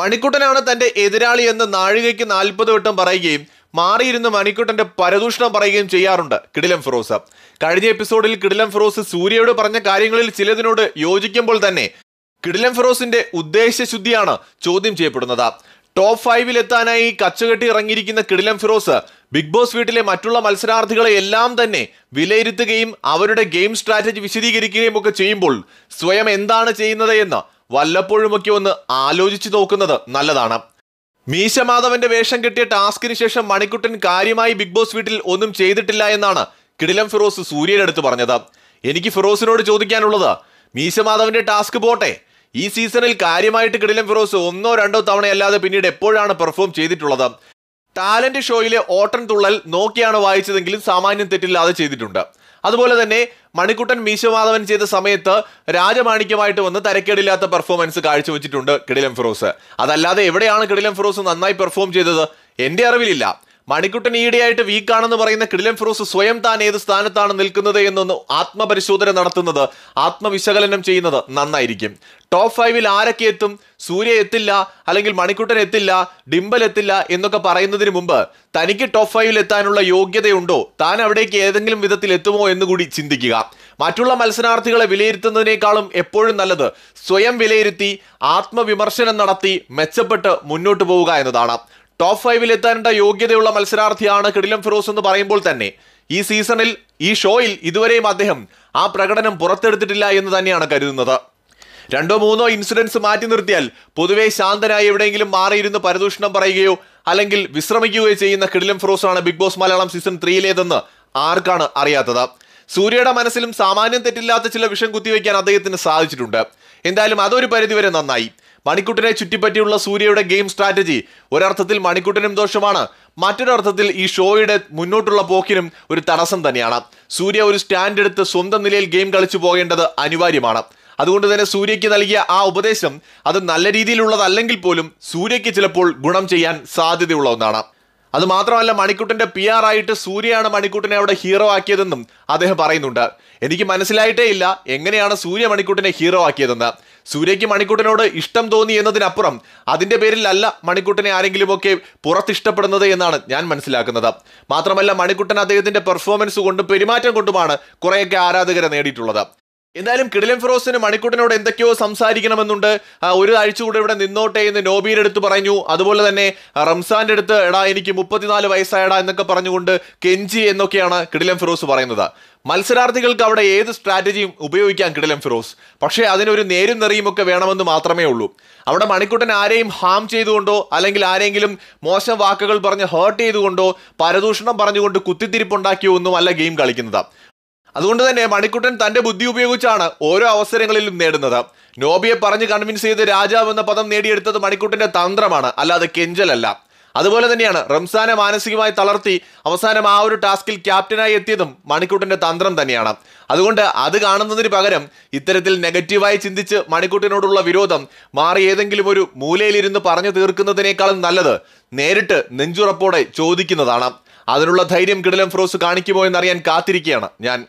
മണിക്കുട്ടനാണ് തന്റെ എന്ന് നാഴികയ്ക്ക് നാൽപ്പത് വട്ടം പറയുകയും മാറിയിരുന്ന് മണിക്കുട്ടന്റെ പരദൂഷണം പറയുകയും ചെയ്യാറുണ്ട് കിടിലം ഫിറോസ് കഴിഞ്ഞ എപ്പിസോഡിൽ കിടിലം ഫിറോസ് സൂര്യയോട് പറഞ്ഞ കാര്യങ്ങളിൽ ചിലതിനോട് യോജിക്കുമ്പോൾ തന്നെ കിടിലം ഫിറോസിന്റെ ഉദ്ദേശശുദ്ധിയാണ് ചോദ്യം ചെയ്യപ്പെടുന്നത് ടോപ്പ് ഫൈവിൽ എത്താനായി കച്ചുകെട്ടി ഇറങ്ങിയിരിക്കുന്ന കിടിലം ഫിറോസ് ബിഗ് ബോസ് വീട്ടിലെ മറ്റുള്ള മത്സരാർത്ഥികളെ എല്ലാം തന്നെ വിലയിരുത്തുകയും അവരുടെ ഗെയിം സ്ട്രാറ്റജി വിശദീകരിക്കുകയും ഒക്കെ ചെയ്യുമ്പോൾ സ്വയം എന്താണ് ചെയ്യുന്നത് എന്ന് വല്ലപ്പോഴുമൊക്കെ ഒന്ന് ആലോചിച്ചു നോക്കുന്നത് നല്ലതാണ് മീശ മാധവന്റെ വേഷം കെട്ടിയ ടാസ്കിന് ശേഷം മണിക്കുട്ടൻ കാര്യമായി ബിഗ് ബോസ് വീട്ടിൽ ഒന്നും ചെയ്തിട്ടില്ല എന്നാണ് കിടിലം ഫിറോസ് സൂര്യയുടെ അടുത്ത് പറഞ്ഞത് എനിക്ക് ഫിറോസിനോട് ചോദിക്കാനുള്ളത് മീശ മാധവന്റെ ടാസ്ക് പോട്ടെ ഈ സീസണിൽ കാര്യമായിട്ട് കിടിലം ഫിറോസ് ഒന്നോ രണ്ടോ തവണയല്ലാതെ പിന്നീട് എപ്പോഴാണ് പെർഫോം ചെയ്തിട്ടുള്ളത് ടാലന്റ് ഷോയിലെ ഓട്ടൻ തുള്ളൽ നോക്കിയാണ് വായിച്ചതെങ്കിലും സാമാന്യം തെറ്റില്ലാതെ ചെയ്തിട്ടുണ്ട് അതുപോലെ തന്നെ മണിക്കുട്ടൻ മീശമാധവൻ ചെയ്ത സമയത്ത് രാജമാണിക്യമായിട്ട് വന്ന് തരക്കേടില്ലാത്ത പെർഫോമൻസ് കാഴ്ചവെച്ചിട്ടുണ്ട് കിടിലം ഫിറോസ് അതല്ലാതെ എവിടെയാണ് കിടിലം ഫിറോസ് നന്നായി പെർഫോം ചെയ്തത് എന്റെ അറിവിലില്ല മണിക്കുട്ടൻ ഈയിടെയായിട്ട് വീക്കാണെന്ന് പറയുന്ന കിടിലൻ ഫിറോസ് സ്വയം താൻ ഏത് സ്ഥാനത്താണ് നിൽക്കുന്നത് എന്നൊന്ന് ആത്മപരിശോധന നടത്തുന്നത് ആത്മവിശകലനം ചെയ്യുന്നത് നന്നായിരിക്കും ടോപ്പ് ഫൈവിൽ ആരൊക്കെ എത്തും സൂര്യ എത്തില്ല അല്ലെങ്കിൽ മണിക്കുട്ടൻ എത്തില്ല ഡിംബൽ എത്തില്ല എന്നൊക്കെ പറയുന്നതിന് മുമ്പ് തനിക്ക് ടോപ്പ് ഫൈവിൽ എത്താനുള്ള യോഗ്യതയുണ്ടോ താൻ അവിടേക്ക് ഏതെങ്കിലും വിധത്തിൽ എത്തുമോ എന്ന് കൂടി ചിന്തിക്കുക മറ്റുള്ള മത്സരാർത്ഥികളെ വിലയിരുത്തുന്നതിനേക്കാളും എപ്പോഴും നല്ലത് സ്വയം വിലയിരുത്തി ആത്മവിമർശനം നടത്തി മെച്ചപ്പെട്ട് മുന്നോട്ട് പോവുക എന്നതാണ് ടോപ്പ് ഫൈവിൽ എത്താനുള്ള യോഗ്യതയുള്ള മത്സരാർത്ഥിയാണ് കിടിലം ഫിറോസ് എന്ന് പറയുമ്പോൾ തന്നെ ഈ സീസണിൽ ഈ ഷോയിൽ ഇതുവരെയും അദ്ദേഹം ആ പ്രകടനം പുറത്തെടുത്തിട്ടില്ല എന്ന് തന്നെയാണ് കരുതുന്നത് രണ്ടോ മൂന്നോ ഇൻസിഡൻസ് മാറ്റി നിർത്തിയാൽ പൊതുവെ ശാന്തനായി എവിടെയെങ്കിലും മാറിയിരുന്ന് പരദൂഷണം പറയുകയോ അല്ലെങ്കിൽ വിശ്രമിക്കുകയോ ചെയ്യുന്ന കിടിലം ഫിറോസാണ് ബിഗ് ബോസ് മലയാളം സീസൺ ത്രീയിലേതെന്ന് ആർക്കാണ് അറിയാത്തത് സൂര്യയുടെ മനസ്സിലും സാമാന്യം തെറ്റില്ലാത്ത ചില വിഷം കുത്തിവെക്കാൻ അദ്ദേഹത്തിന് സാധിച്ചിട്ടുണ്ട് എന്തായാലും അതൊരു പരിധിവരെ നന്നായി മണിക്കുട്ടനെ ചുറ്റിപ്പറ്റിയുള്ള സൂര്യയുടെ ഗെയിം സ്ട്രാറ്റജി ഒരർത്ഥത്തിൽ മണിക്കുട്ടനും ദോഷമാണ് മറ്റൊരർത്ഥത്തിൽ ഈ ഷോയുടെ മുന്നോട്ടുള്ള പോക്കിനും ഒരു തടസ്സം തന്നെയാണ് സൂര്യ ഒരു സ്റ്റാൻഡ് എടുത്ത് സ്വന്തം നിലയിൽ ഗെയിം കളിച്ചു പോകേണ്ടത് അനിവാര്യമാണ് അതുകൊണ്ട് തന്നെ സൂര്യയ്ക്ക് നൽകിയ ആ ഉപദേശം അത് നല്ല രീതിയിലുള്ളതല്ലെങ്കിൽ പോലും സൂര്യയ്ക്ക് ചിലപ്പോൾ ഗുണം ചെയ്യാൻ സാധ്യതയുള്ള ഒന്നാണ് അത് മാത്രമല്ല മണിക്കുട്ടന്റെ പി ആർ ആയിട്ട് സൂര്യയാണ് മണിക്കുട്ടനെ അവിടെ ഹീറോ ആക്കിയതെന്നും അദ്ദേഹം പറയുന്നുണ്ട് എനിക്ക് മനസ്സിലായിട്ടേ ഇല്ല എങ്ങനെയാണ് സൂര്യ മണിക്കുട്ടനെ ഹീറോ ആക്കിയതെന്ന് സൂര്യയ്ക്ക് മണിക്കുട്ടനോട് ഇഷ്ടം തോന്നി എന്നതിനപ്പുറം അതിൻ്റെ പേരിൽ അല്ല മണിക്കുട്ടനെ ആരെങ്കിലുമൊക്കെ പുറത്തിഷ്ടപ്പെടുന്നത് എന്നാണ് ഞാൻ മനസ്സിലാക്കുന്നത് മാത്രമല്ല മണിക്കുട്ടൻ അദ്ദേഹത്തിൻ്റെ പെർഫോമൻസ് കൊണ്ടും പെരുമാറ്റം കൊണ്ടുമാണ് കുറേയൊക്കെ ആരാധകരെ നേടിയിട്ടുള്ളത് എന്തായാലും കിടിലം ഫിറോസിന് മണിക്കുട്ടനോട് എന്തൊക്കെയോ സംസാരിക്കണമെന്നുണ്ട് ഒരു ആഴ്ച കൂടെ ഇവിടെ നിന്നോട്ടെ എന്ന് നോബിയുടെ അടുത്ത് പറഞ്ഞു അതുപോലെ തന്നെ റംസാന്റെ അടുത്ത് എടാ എനിക്ക് മുപ്പത്തിനാല് വയസ്സായടാ എന്നൊക്കെ പറഞ്ഞുകൊണ്ട് കെഞ്ചി എന്നൊക്കെയാണ് കിടിലം ഫിറോസ് പറയുന്നത് മത്സരാർത്ഥികൾക്ക് അവിടെ ഏത് സ്ട്രാറ്റജിയും ഉപയോഗിക്കാൻ കിടലം ഫിറോസ് പക്ഷേ അതിനൊരു നേരും നിറയുമൊക്കെ വേണമെന്ന് മാത്രമേ ഉള്ളൂ അവിടെ മണിക്കുട്ടൻ ആരെയും ഹാം ചെയ്തുകൊണ്ടോ അല്ലെങ്കിൽ ആരെങ്കിലും മോശം വാക്കുകൾ പറഞ്ഞ് ഹേർട്ട് ചെയ്തുകൊണ്ടോ പരദൂഷണം പറഞ്ഞുകൊണ്ട് കുത്തിത്തിരിപ്പുണ്ടാക്കിയോ ഒന്നും അല്ല ഗെയിം കളിക്കുന്നത് അതുകൊണ്ട് തന്നെ മണിക്കുട്ടൻ തന്റെ ബുദ്ധി ഉപയോഗിച്ചാണ് ഓരോ അവസരങ്ങളിലും നേടുന്നത് നോബിയെ പറഞ്ഞ് കൺവിൻസ് ചെയ്ത് രാജാവ് എന്ന പദം നേടിയെടുത്തത് മണിക്കുട്ടന്റെ തന്ത്രമാണ് അല്ലാതെ കെഞ്ചലല്ല അതുപോലെ തന്നെയാണ് റംസാനെ മാനസികമായി തളർത്തി അവസാനം ആ ഒരു ടാസ്കിൽ ക്യാപ്റ്റനായി എത്തിയതും മണിക്കൂട്ടിൻ്റെ തന്ത്രം തന്നെയാണ് അതുകൊണ്ട് അത് കാണുന്നതിന് പകരം ഇത്തരത്തിൽ നെഗറ്റീവായി ചിന്തിച്ച് മണിക്കൂട്ടിനോടുള്ള വിരോധം മാറി ഏതെങ്കിലും ഒരു മൂലയിലിരുന്ന് പറഞ്ഞു തീർക്കുന്നതിനേക്കാളും നല്ലത് നേരിട്ട് നെഞ്ചുറപ്പോടെ ചോദിക്കുന്നതാണ് അതിനുള്ള ധൈര്യം കിടലം ഫ്രോസ് കാണിക്കുമോ എന്നറിയാൻ കാത്തിരിക്കുകയാണ് ഞാൻ